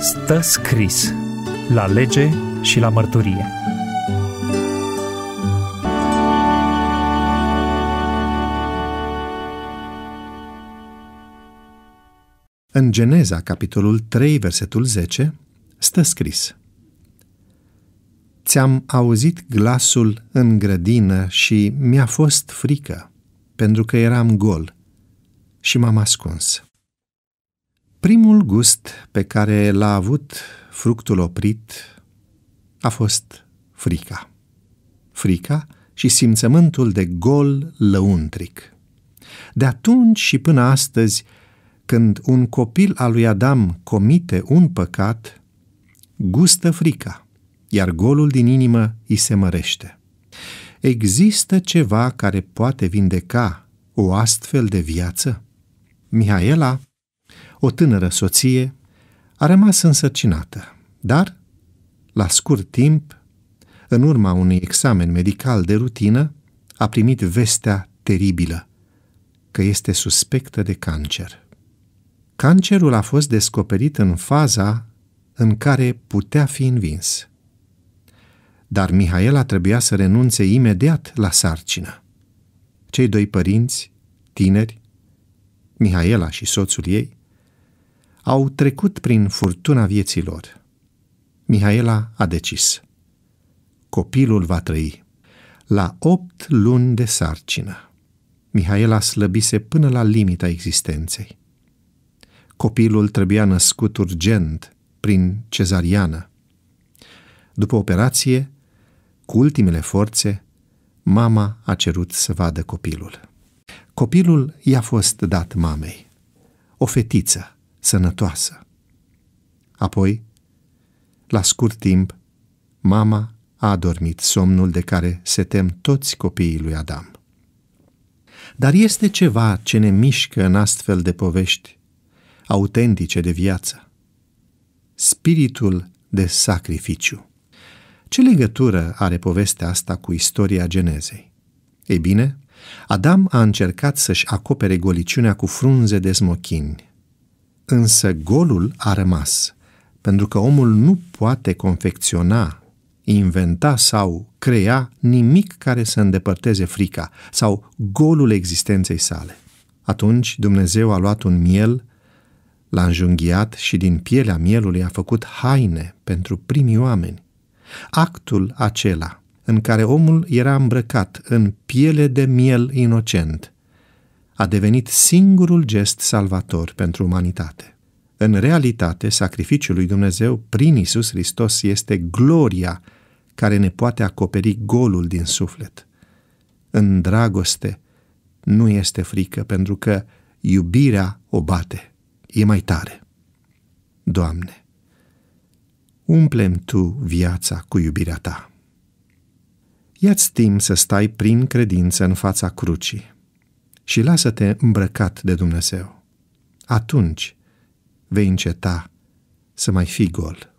Stă scris la lege și la mărturie. În Geneza, capitolul 3, versetul 10, stă scris Ți-am auzit glasul în grădină și mi-a fost frică, pentru că eram gol și m-am ascuns. Primul gust pe care l-a avut fructul oprit a fost frica. Frica și simțământul de gol lăuntric. De atunci și până astăzi, când un copil al lui Adam comite un păcat, gustă frica, iar golul din inimă îi se mărește. Există ceva care poate vindeca o astfel de viață? Mihaela o tânără soție, a rămas însărcinată, dar, la scurt timp, în urma unui examen medical de rutină, a primit vestea teribilă că este suspectă de cancer. Cancerul a fost descoperit în faza în care putea fi învins. Dar Mihaela trebuia să renunțe imediat la sarcină. Cei doi părinți, tineri, Mihaela și soțul ei, au trecut prin furtuna vieților. Mihaela a decis. Copilul va trăi. La opt luni de sarcină. Mihaela slăbise până la limita existenței. Copilul trebuia născut urgent, prin cezariană. După operație, cu ultimele forțe, mama a cerut să vadă copilul. Copilul i-a fost dat mamei. O fetiță, sănătoasă. Apoi, la scurt timp, mama a adormit somnul de care se tem toți copiii lui Adam. Dar este ceva ce ne mișcă în astfel de povești, autentice de viață. Spiritul de sacrificiu. Ce legătură are povestea asta cu istoria Genezei? Ei bine, Adam a încercat să-și acopere goliciunea cu frunze de smochini, însă golul a rămas, pentru că omul nu poate confecționa, inventa sau crea nimic care să îndepărteze frica sau golul existenței sale. Atunci Dumnezeu a luat un miel, l-a înjunghiat și din pielea mielului a făcut haine pentru primii oameni. Actul acela în care omul era îmbrăcat în piele de miel inocent – a devenit singurul gest salvator pentru umanitate. În realitate, sacrificiul lui Dumnezeu prin Isus Hristos este gloria care ne poate acoperi golul din suflet. În dragoste nu este frică, pentru că iubirea o bate, e mai tare. Doamne, umplem Tu viața cu iubirea Ta. Ia-ți timp să stai prin credință în fața crucii și lasă-te îmbrăcat de Dumnezeu. Atunci vei înceta să mai fii gol.